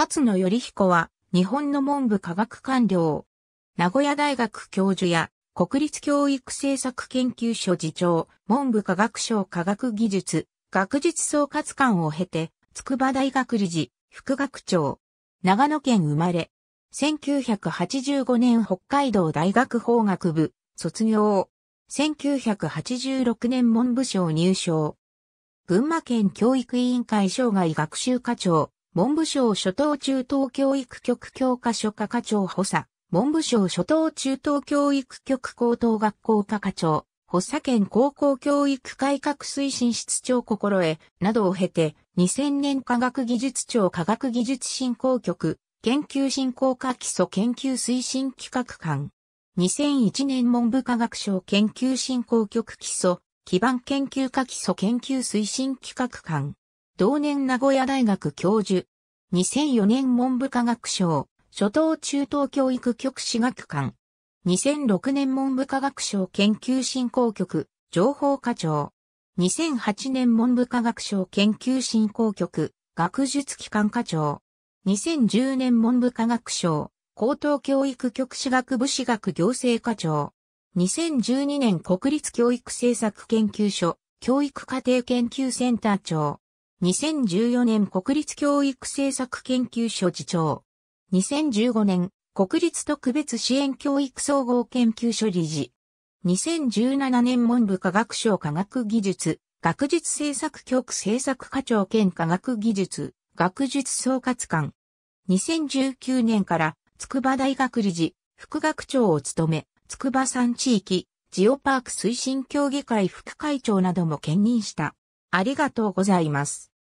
勝野頼彦は、日本の文部科学官僚。名古屋大学教授や、国立教育政策研究所次長、文部科学省科学技術、学術総括官を経て、筑波大学理事、副学長。長野県生まれ。1985年北海道大学法学部、卒業。1986年文部省入省。群馬県教育委員会生涯学習課長。文部省初等中等教育局教科書課課長補佐、文部省初等中等教育局高等学校課課長、補佐県高校教育改革推進室長心得などを経て、2000年科学技術庁科学技術振興局、研究振興課基礎研究推進企画官。2001年文部科学省研究振興局基礎、基盤研究課基礎研究推進企画官。同年名古屋大学教授。2004年文部科学省、初等中等教育局史学館。2006年文部科学省研究振興局、情報課長。2008年文部科学省研究振興局、学術機関課長。2010年文部科学省、高等教育局史学部史学行政課長。2012年国立教育政策研究所、教育家庭研究センター長。2014年国立教育政策研究所次長。2015年国立特別支援教育総合研究所理事。2017年文部科学省科学技術、学術政策局政策課長兼科学技術、学術総括官。2019年から筑波大学理事、副学長を務め、筑波山地域、ジオパーク推進協議会副会長なども兼任した。ありがとうございます。